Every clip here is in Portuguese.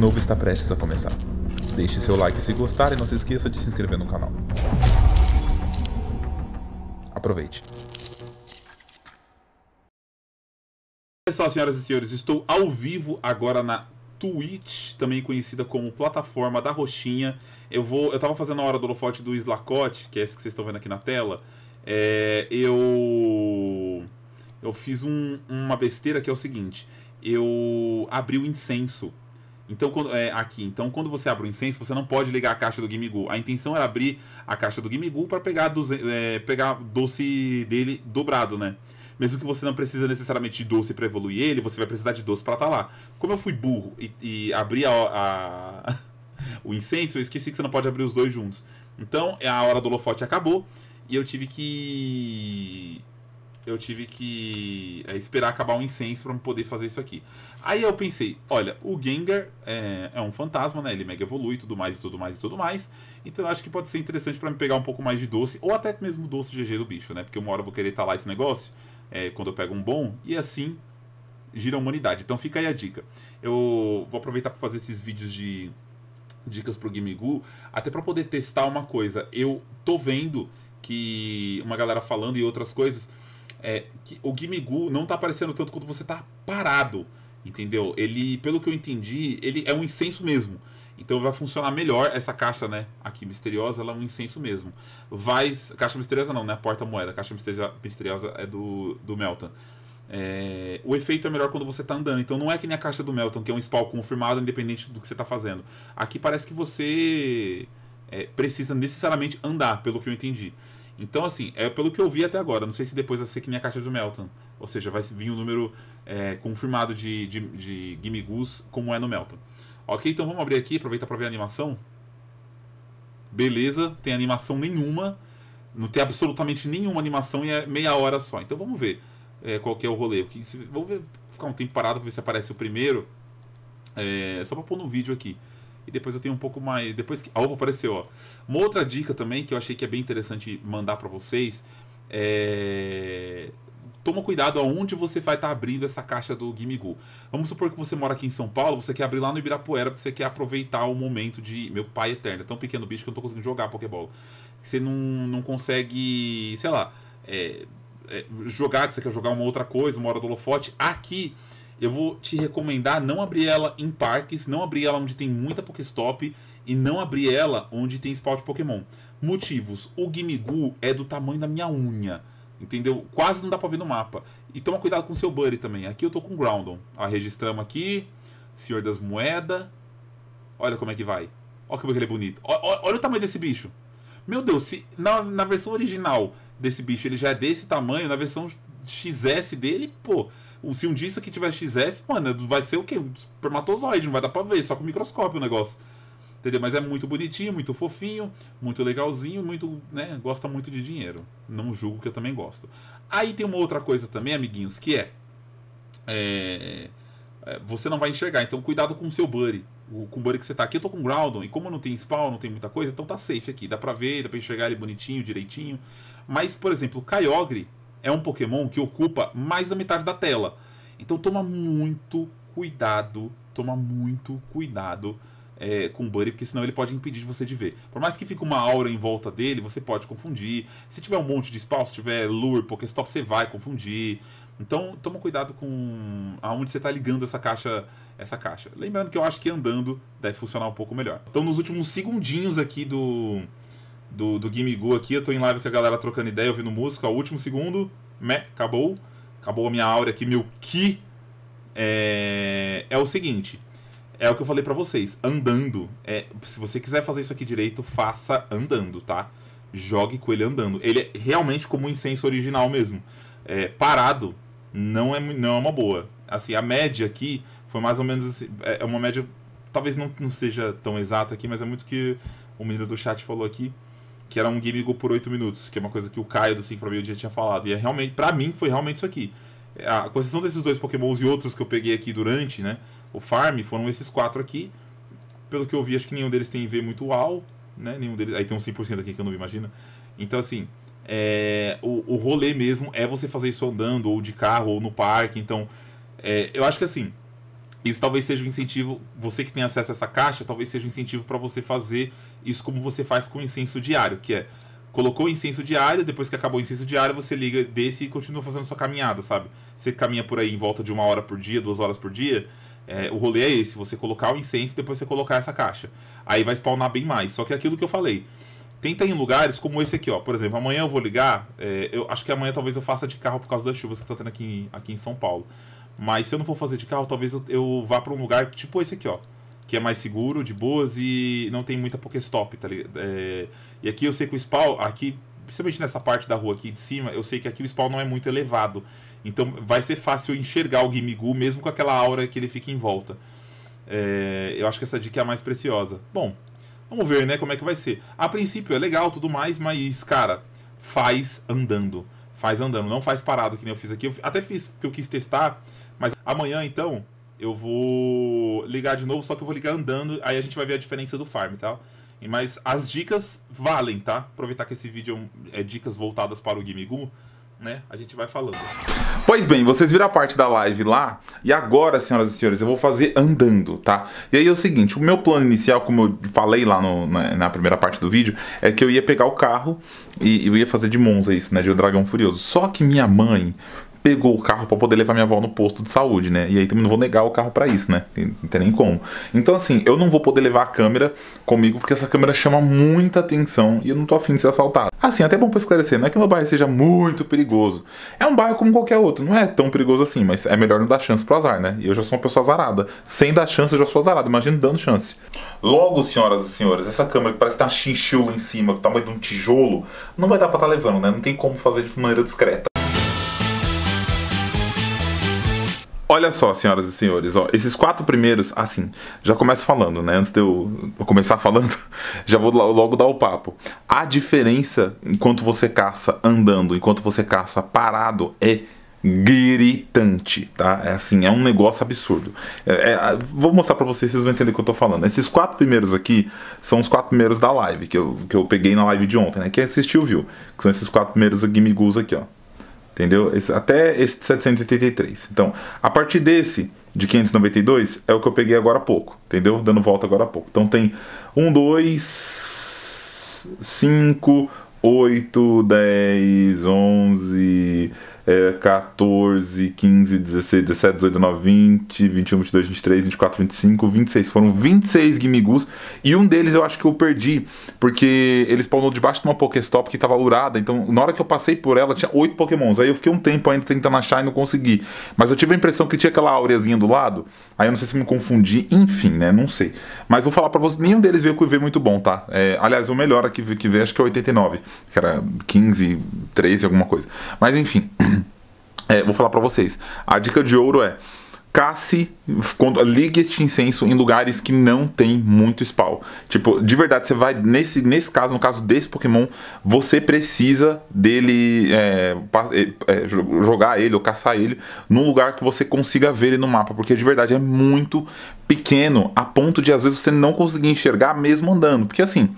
novo está prestes a começar. Deixe seu like se gostar e não se esqueça de se inscrever no canal. Aproveite. Pessoal, senhoras e senhores, estou ao vivo agora na Twitch, também conhecida como plataforma da Roxinha. Eu vou, eu tava fazendo a hora do holofote do Slacote, que é esse que vocês estão vendo aqui na tela. É, eu eu fiz um, uma besteira que é o seguinte, eu abri o incenso então, quando, é, aqui. Então, quando você abre o incenso, você não pode ligar a caixa do Gimigu. A intenção era abrir a caixa do Gimigu para pegar, é, pegar doce dele dobrado, né? Mesmo que você não precisa necessariamente de doce para evoluir ele, você vai precisar de doce para estar tá lá. Como eu fui burro e, e abri a, a, o incenso, eu esqueci que você não pode abrir os dois juntos. Então, a hora do holofote acabou e eu tive que eu tive que é, esperar acabar o incenso para poder fazer isso aqui. Aí eu pensei, olha, o Gengar é, é, um fantasma, né? Ele é mega evolui tudo mais e tudo mais e tudo mais. Então eu acho que pode ser interessante para me pegar um pouco mais de doce, ou até mesmo doce GG do bicho, né? Porque uma hora eu vou querer talar esse negócio, é, quando eu pego um bom, e assim gira a humanidade. Então fica aí a dica. Eu vou aproveitar para fazer esses vídeos de dicas pro Gimigu, até para poder testar uma coisa. Eu tô vendo que uma galera falando e outras coisas, é, que o Gimigu não tá aparecendo tanto quando você tá parado. Entendeu? Ele, pelo que eu entendi, ele é um incenso mesmo. Então vai funcionar melhor essa caixa, né? Aqui misteriosa, ela é um incenso mesmo. Vai. Caixa misteriosa não, né? Porta-moeda. Caixa misteriosa, é do, do Melton. É, o efeito é melhor quando você está andando. Então não é que nem a caixa do Melton, que é um spawn confirmado, independente do que você está fazendo. Aqui parece que você é, precisa necessariamente andar, pelo que eu entendi. Então, assim, é pelo que eu vi até agora. Não sei se depois vai ser que nem a caixa do Melton. Ou seja, vai vir um número é, confirmado de, de, de Gimme Goose como é no Melton. Ok, então vamos abrir aqui, aproveitar para ver a animação. Beleza, tem animação nenhuma. Não tem absolutamente nenhuma animação e é meia hora só. Então vamos ver é, qual que é o rolê. Que, se, vamos ver, ficar um tempo parado para ver se aparece o primeiro. É, só para pôr no vídeo aqui. E depois eu tenho um pouco mais. Depois que. Ah, opa, apareceu, ó. Uma outra dica também que eu achei que é bem interessante mandar para vocês. É toma cuidado aonde você vai estar tá abrindo essa caixa do Gimme Vamos supor que você mora aqui em São Paulo, você quer abrir lá no Ibirapuera, porque você quer aproveitar o momento de. Meu pai eterno, é tão pequeno bicho que eu não tô conseguindo jogar Pokébola. Você não, não consegue, sei lá, é, é, jogar, que você quer jogar uma outra coisa, uma hora do holofote. Aqui, eu vou te recomendar não abrir ela em parques, não abrir ela onde tem muita Pokéstop e não abrir ela onde tem spawn de Pokémon. Motivos: o Gimigu é do tamanho da minha unha. Entendeu? Quase não dá pra ver no mapa. E toma cuidado com seu Buddy também. Aqui eu tô com Groundon. Ah, registramos aqui. Senhor das Moedas. Olha como é que vai. Olha como ele é bonito. Olha, olha o tamanho desse bicho. Meu Deus, se na, na versão original desse bicho ele já é desse tamanho, na versão XS dele, pô, se um dia isso aqui tiver XS, mano, vai ser o quê? Um espermatozoide, não vai dar pra ver, só com microscópio o negócio. Entendeu? Mas é muito bonitinho, muito fofinho, muito legalzinho, muito, né, gosta muito de dinheiro. Não julgo que eu também gosto. Aí tem uma outra coisa também, amiguinhos, que é, é, é você não vai enxergar, então cuidado com o seu buddy, com o buddy que você tá. Aqui eu tô com Groudon, e como não tem spawn, não tem muita coisa, então tá safe aqui, dá para ver, dá para enxergar ele bonitinho, direitinho. Mas, por exemplo, Kyogre é um Pokémon que ocupa mais da metade da tela. Então toma muito cuidado, toma muito cuidado é, com o Buddy, porque senão ele pode impedir você de ver. Por mais que fique uma aura em volta dele, você pode confundir. Se tiver um monte de spawn, se tiver lure, pokestop, você vai confundir. Então, toma cuidado com aonde você está ligando essa caixa, essa caixa. Lembrando que eu acho que andando deve funcionar um pouco melhor. Então, nos últimos segundinhos aqui do do, do Game Go aqui, eu estou em live com a galera trocando ideia, ouvindo música. O último segundo, me acabou. Acabou a minha aura aqui, meu ki. É, é o seguinte, é o que eu falei para vocês, andando. É, se você quiser fazer isso aqui direito, faça andando, tá? Jogue com ele andando. Ele é realmente como o incenso original mesmo. É, parado não é, não é uma boa. Assim, a média aqui foi mais ou menos. É, é uma média. Talvez não, não seja tão exata aqui, mas é muito que o menino do chat falou aqui. Que era um game go por 8 minutos, que é uma coisa que o Caio do 5 para meio dia tinha falado. E é realmente, para mim, foi realmente isso aqui a concessão desses dois pokémons e outros que eu peguei aqui durante, né? O farm, foram esses quatro aqui. Pelo que eu vi, acho que nenhum deles tem V muito UAU, né? Nenhum deles... Aí tem um 100% aqui que eu não me imagino. Então, assim, é... o, o rolê mesmo é você fazer isso andando, ou de carro, ou no parque. Então, é... eu acho que assim, isso talvez seja um incentivo... Você que tem acesso a essa caixa, talvez seja um incentivo para você fazer isso como você faz com incenso diário, que é colocou o incenso diário, depois que acabou o incenso diário, você liga desse e continua fazendo sua caminhada, sabe? Você caminha por aí em volta de uma hora por dia, duas horas por dia. É, o rolê é esse, você colocar o incenso e depois você colocar essa caixa. Aí vai spawnar bem mais. Só que é aquilo que eu falei. Tenta ir em lugares como esse aqui, ó. Por exemplo, amanhã eu vou ligar. É, eu acho que amanhã talvez eu faça de carro por causa das chuvas que tá tendo aqui, aqui em São Paulo. Mas se eu não for fazer de carro, talvez eu, eu vá para um lugar tipo esse aqui, ó que é mais seguro, de boas e não tem muita Pokéstop, tá ligado? É... e aqui eu sei que o spawn, aqui, principalmente nessa parte da rua aqui de cima, eu sei que aqui o spawn não é muito elevado. Então vai ser fácil enxergar o Gimigu, mesmo com aquela aura que ele fica em volta. É... eu acho que essa dica é a mais preciosa. Bom, vamos ver, né, como é que vai ser. A princípio é legal tudo mais, mas, cara, faz andando. Faz andando, não faz parado, que nem eu fiz aqui. Eu até fiz, porque eu quis testar, mas amanhã, então eu vou ligar de novo, só que eu vou ligar andando, aí a gente vai ver a diferença do farm, tá? Mas as dicas valem, tá? Aproveitar que esse vídeo é dicas voltadas para o Gimigu, né? A gente vai falando. Pois bem, vocês viram a parte da live lá, e agora, senhoras e senhores, eu vou fazer andando, tá? E aí é o seguinte, o meu plano inicial, como eu falei lá no, na, na, primeira parte do vídeo, é que eu ia pegar o carro e eu ia fazer de Monza isso, né? De O Dragão Furioso. Só que minha mãe pegou o carro para poder levar minha avó no posto de saúde, né? E aí também não vou negar o carro para isso, né? Não tem nem como. Então, assim, eu não vou poder levar a câmera comigo porque essa câmera chama muita atenção e eu não tô afim de ser assaltado. Assim, até bom pra esclarecer, não é que meu bairro seja muito perigoso. É um bairro como qualquer outro, não é tão perigoso assim, mas é melhor não dar chance pro azar, né? E eu já sou uma pessoa azarada. Sem dar chance, eu já sou azarado. Imagina dando chance. Logo, senhoras e senhores, essa câmera que parece que tá uma chinchila em cima, que tamanho de um tijolo, não vai dar pra tá levando, né? Não tem como fazer de maneira discreta. Olha só, senhoras e senhores, ó, esses quatro primeiros, assim, já começo falando, né? Antes de eu começar falando, já vou logo dar o papo. A diferença enquanto você caça andando, enquanto você caça parado, é gritante, tá? É assim, é um negócio absurdo. É, é, vou mostrar para vocês, vocês vão entender o que eu tô falando. Esses quatro primeiros aqui são os quatro primeiros da live que eu, que eu peguei na live de ontem, né? Quem assistiu viu. Que são esses quatro primeiros Gimigus aqui, ó. Entendeu? Esse, até esse de 783. Então, a partir desse de 592 é o que eu peguei agora há pouco, entendeu? Dando volta agora há pouco. Então tem 1, 2, 5, 8, 10, 11, é, 14, 15, 16, 17, 18, 19, 20, 21, 22, 23, 24, 25, 26. Foram 26 Gimigus. E um deles eu acho que eu perdi, porque ele spawnou debaixo de uma Pokéstop que tava lurada. Então, na hora que eu passei por ela, tinha 8 Pokémons. Aí eu fiquei um tempo ainda tentando achar e não consegui. Mas eu tive a impressão que tinha aquela áureazinha do lado. Aí eu não sei se me confundi. Enfim, né? Não sei. Mas vou falar pra vocês: nenhum deles veio com IV muito bom, tá? É, aliás, o melhor aqui que veio, acho que é 89, que era 15, 13, alguma coisa. Mas enfim. É, vou falar para vocês. A dica de ouro é casse, ligue este incenso em lugares que não tem muito spawn. Tipo, de verdade, você vai, nesse, nesse caso, no caso desse Pokémon, você precisa dele é, é, é jogar ele ou caçar ele num lugar que você consiga ver ele no mapa, porque de verdade é muito pequeno, a ponto de às vezes você não conseguir enxergar mesmo andando. Porque assim,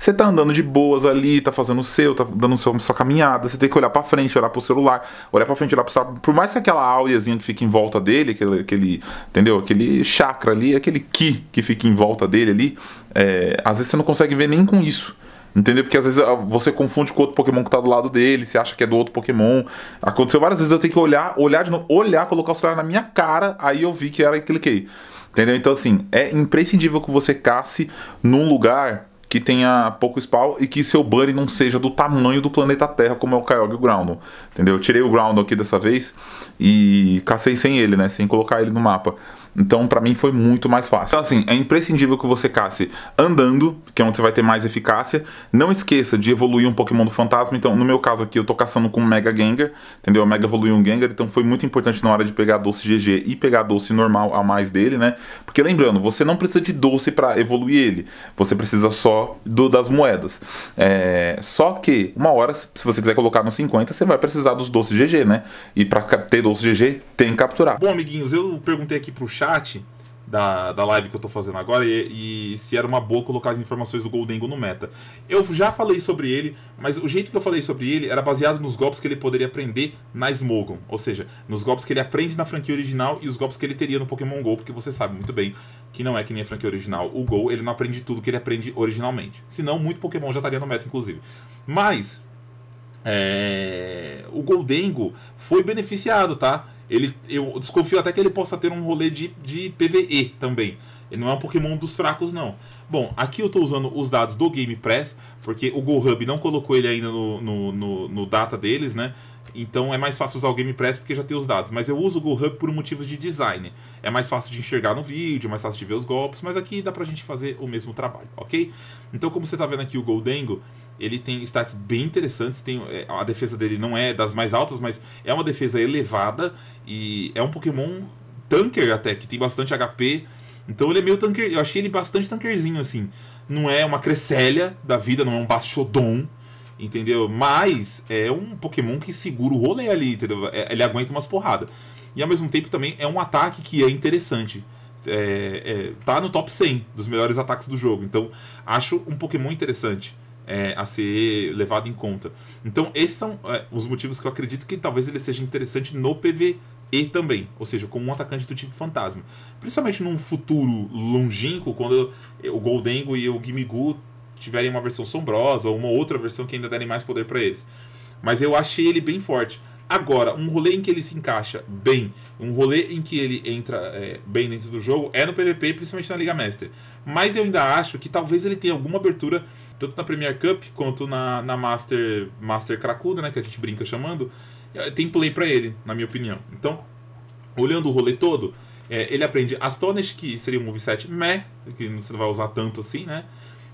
você tá andando de boas ali, tá fazendo o seu, tá dando seu, sua caminhada, você tem que olhar para frente, olhar pro celular, olhar para frente, olhar pro celular. Por mais que aquela áureazinha que fica em volta dele, aquele, aquele, entendeu? Aquele chakra ali, aquele ki que fica em volta dele ali, é, às vezes você não consegue ver nem com isso. Entendeu? Porque às vezes ah, você confunde com outro Pokémon que tá do lado dele, você acha que é do outro Pokémon. Aconteceu várias vezes eu tenho que olhar, olhar de novo, olhar, colocar o celular na minha cara, aí eu vi que era e cliquei. Entendeu? Então, assim, é imprescindível que você casse num lugar que tenha pouco spawn e que seu buddy não seja do tamanho do planeta Terra, como é o Kyogre e o Groundon. Entendeu? Eu tirei o Groundon aqui dessa vez e cacei sem ele, né? Sem colocar ele no mapa. Então, para mim, foi muito mais fácil. Então, assim, é imprescindível que você casse andando, que é onde você vai ter mais eficácia. Não esqueça de evoluir um Pokémon do Fantasma. Então, no meu caso aqui, eu tô caçando com Mega Gengar, entendeu? Mega evoluiu um Gengar, então foi muito importante na hora de pegar doce GG e pegar doce normal a mais dele, né? Porque lembrando, você não precisa de doce para evoluir ele. Você precisa só do, das moedas. É, só que, uma hora, se você quiser colocar no 50, você vai precisar dos doces GG, né? E para ter doce GG, tem que capturar. Bom, amiguinhos, eu perguntei aqui pro chat da, da live que eu tô fazendo agora e, e, se era uma boa colocar as informações do Goldengo no meta. Eu já falei sobre ele, mas o jeito que eu falei sobre ele era baseado nos golpes que ele poderia aprender na Smogon, ou seja, nos golpes que ele aprende na franquia original e os golpes que ele teria no Pokémon GO, porque você sabe muito bem que não é que nem a franquia original. O GO, ele não aprende tudo que ele aprende originalmente. Senão, muito Pokémon já estaria no meta, inclusive. Mas, é... o Goldengo foi beneficiado, tá? Ele, eu desconfio até que ele possa ter um rolê de, de PVE também. Ele não é um Pokémon dos fracos, não. Bom, aqui eu estou usando os dados do Game Press, porque o GoHub não colocou ele ainda no, no, no, no data deles, né? Então é mais fácil usar o GamePress porque já tem os dados. Mas eu uso o GoHub por motivos de design. É mais fácil de enxergar no vídeo, é mais fácil de ver os golpes, mas aqui dá pra gente fazer o mesmo trabalho, ok? Então como você tá vendo aqui o Goldengo, ele tem stats bem interessantes. Tem, é, a defesa dele não é das mais altas, mas é uma defesa elevada. E é um Pokémon tanker até, que tem bastante HP. Então ele é meio tanker. Eu achei ele bastante tankerzinho, assim. Não é uma Cresselia da vida, não é um Bastiodon entendeu? Mas é um Pokémon que segura o rolê ali, entendeu? É, ele aguenta umas porradas. E ao mesmo tempo também é um ataque que é interessante. É, é, tá no top 100 dos melhores ataques do jogo. Então, acho um Pokémon interessante é, a ser levado em conta. Então, esses são é, os motivos que eu acredito que talvez ele seja interessante no PvE também. Ou seja, como um atacante do tipo fantasma. Principalmente num futuro longínquo, quando o Goldengo e o Gimigu tiverem uma versão sombrosa ou uma outra versão que ainda derem mais poder para eles. Mas eu achei ele bem forte. Agora, um rolê em que ele se encaixa bem, um rolê em que ele entra é, bem dentro do jogo é no PVP, principalmente na Liga Master. Mas eu ainda acho que talvez ele tenha alguma abertura, tanto na Premier Cup quanto na, na Master Master Cracuda, né, que a gente brinca chamando, é, tem play para ele, na minha opinião. Então, olhando o rolê todo, é, ele aprende Astonish, que seria um moveset meh, que você não vai usar tanto assim, né?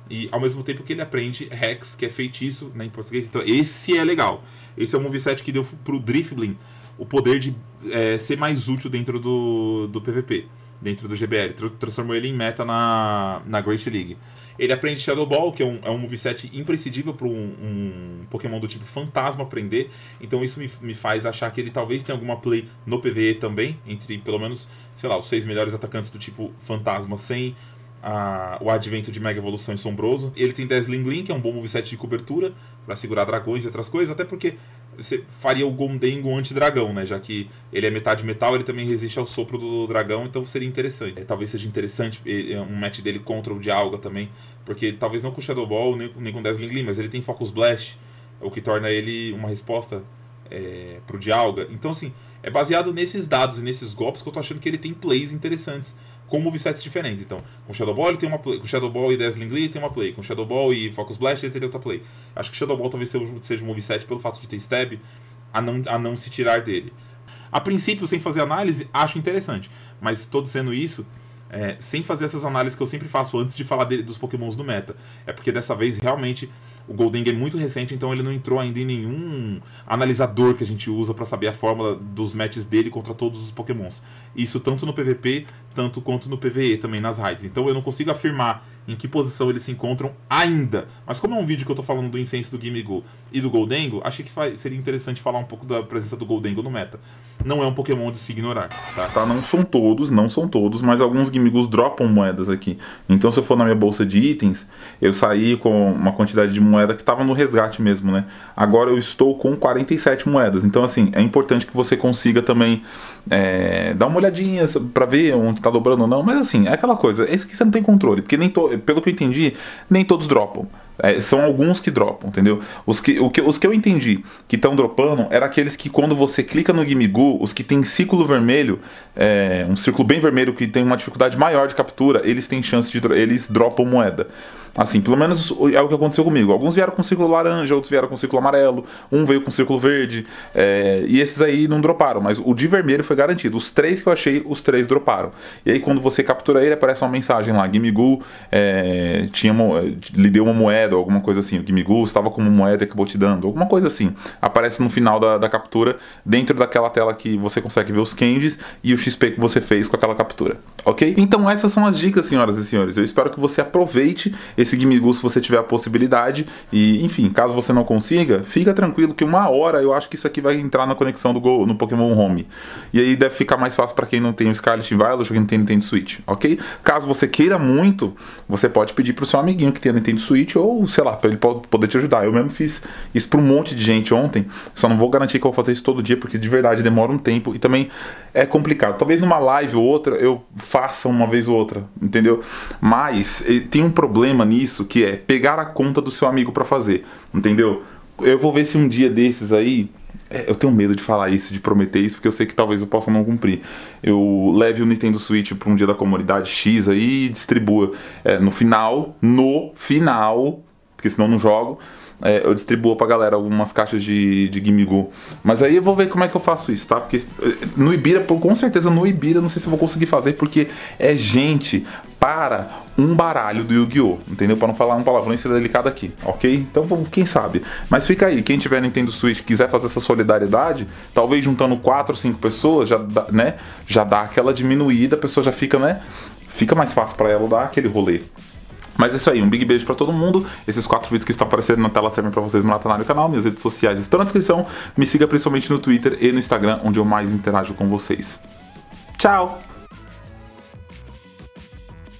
E ao mesmo tempo que ele aprende Hex, que é feitiço né, em português. Então esse é legal. Esse é um moveset que deu pro Drifbling o poder de é, ser mais útil dentro do, do PVP, dentro do GBL. transformou ele em meta na, na Great League. Ele aprende Shadow Ball, que é um, é um moveset imprescindível para um, um, Pokémon do tipo fantasma aprender. Então isso me, me faz achar que ele talvez tenha alguma play no PVE também, entre pelo menos, sei lá, os seis melhores atacantes do tipo fantasma sem a, o advento de Mega Evolução Sombroso. Ele tem 10 Ling Ling, que é um bom moveset de cobertura para segurar dragões e outras coisas, até porque você faria o Gondengo anti-dragão, né? Já que ele é metade metal, ele também resiste ao sopro do dragão, então seria interessante. É, talvez seja interessante um match dele contra o Dialga também, porque talvez não com Shadow Ball nem, nem com Ling Ling, mas ele tem Focus Blast, o que torna ele uma resposta é, pro Dialga. Então, assim, é baseado nesses dados e nesses golpes que eu tô achando que ele tem plays interessantes com movesets diferentes. Então, com Shadow Ball ele tem uma play, com Shadow Ball e Dazzling Glee tem uma play, com Shadow Ball e Focus Blast ele tem outra play. Acho que Shadow Ball talvez seja um moveset pelo fato de ter stab, a não, a não se tirar dele. A princípio, sem fazer análise, acho interessante, mas todo sendo isso, é, sem fazer essas análises que eu sempre faço antes de falar de, dos pokémons do meta. É porque dessa vez, realmente, o Golden é muito recente, então ele não entrou ainda em nenhum analisador que a gente usa para saber a fórmula dos matches dele contra todos os pokémons. Isso tanto no PVP tanto quanto no PVE também, nas raids. Então eu não consigo afirmar em que posição eles se encontram ainda. Mas como é um vídeo que eu tô falando do incenso do Gimigo e do Goldengo, achei que seria interessante falar um pouco da presença do Goldengo no meta. Não é um Pokémon de se ignorar, tá? tá não são todos, não são todos, mas alguns Gimigos dropam moedas aqui. Então se eu for na minha bolsa de itens, eu saí com uma quantidade de moeda que tava no resgate mesmo, né? Agora eu estou com 47 moedas. Então assim, é importante que você consiga também é, dar uma olhadinha para ver onde tá dobrando ou não, mas assim, é aquela coisa, é isso que você não tem controle, porque nem to, pelo que eu entendi, nem todos dropam. É, são alguns que dropam, entendeu? Os que, o que, os que eu entendi que estão dropando eram aqueles que quando você clica no Gimigu, os que tem círculo vermelho, é, um círculo bem vermelho que tem uma dificuldade maior de captura, eles têm chance de eles dropam moeda. Assim, pelo menos é o que aconteceu comigo. Alguns vieram com círculo laranja, outros vieram com círculo amarelo, um veio com círculo verde. É, e esses aí não droparam, mas o de vermelho foi garantido. Os três que eu achei, os três droparam. E aí quando você captura ele, aparece uma mensagem lá. Gimigu é, tinha, é, lhe deu uma moeda ou alguma coisa assim. O Gimigu estava com uma moeda e acabou te dando. Alguma coisa assim. Aparece no final da, da captura, dentro daquela tela que você consegue ver os candies e o XP que você fez com aquela captura. Ok? Então essas são as dicas, senhoras e senhores. Eu espero que você aproveite esse esse Gimigu se você tiver a possibilidade. E, enfim, caso você não consiga, fica tranquilo que uma hora eu acho que isso aqui vai entrar na conexão do Go, no Pokémon Home. E aí deve ficar mais fácil para quem não tem o Scarlet Violet ou quem não tem Nintendo Switch, ok? Caso você queira muito, você pode pedir pro seu amiguinho que tem Nintendo Switch ou, sei lá, para ele poder te ajudar. Eu mesmo fiz isso pra um monte de gente ontem, só não vou garantir que eu vou fazer isso todo dia, porque de verdade demora um tempo e também é complicado. Talvez numa live ou outra eu faça uma vez ou outra, entendeu? Mas eh, tem um problema nisso nisso, que é pegar a conta do seu amigo para fazer, entendeu? Eu vou ver se um dia desses aí. É, eu tenho medo de falar isso, de prometer isso, porque eu sei que talvez eu possa não cumprir. Eu leve o Nintendo Switch para um dia da comunidade X aí e distribua é, no final, no final, porque senão não jogo. É, eu distribuo pra galera algumas caixas de, de Mas aí eu vou ver como é que eu faço isso, tá? Porque é, no Ibira, com certeza no Ibira, não sei se eu vou conseguir fazer, porque é gente para um baralho do Yu-Gi-Oh! Entendeu? Para não falar um palavrão e ser delicado aqui, ok? Então, quem sabe? Mas fica aí, quem tiver Nintendo Switch quiser fazer essa solidariedade, talvez juntando 4 ou 5 pessoas, já dá, né? Já dá aquela diminuída, a pessoa já fica, né? Fica mais fácil para ela dar aquele rolê. Mas é isso aí, um big beijo para todo mundo. Esses quatro vídeos que estão aparecendo na tela servem para vocês maratonar no canal. Minhas redes sociais estão na descrição. Me siga principalmente no Twitter e no Instagram, onde eu mais interajo com vocês. Tchau!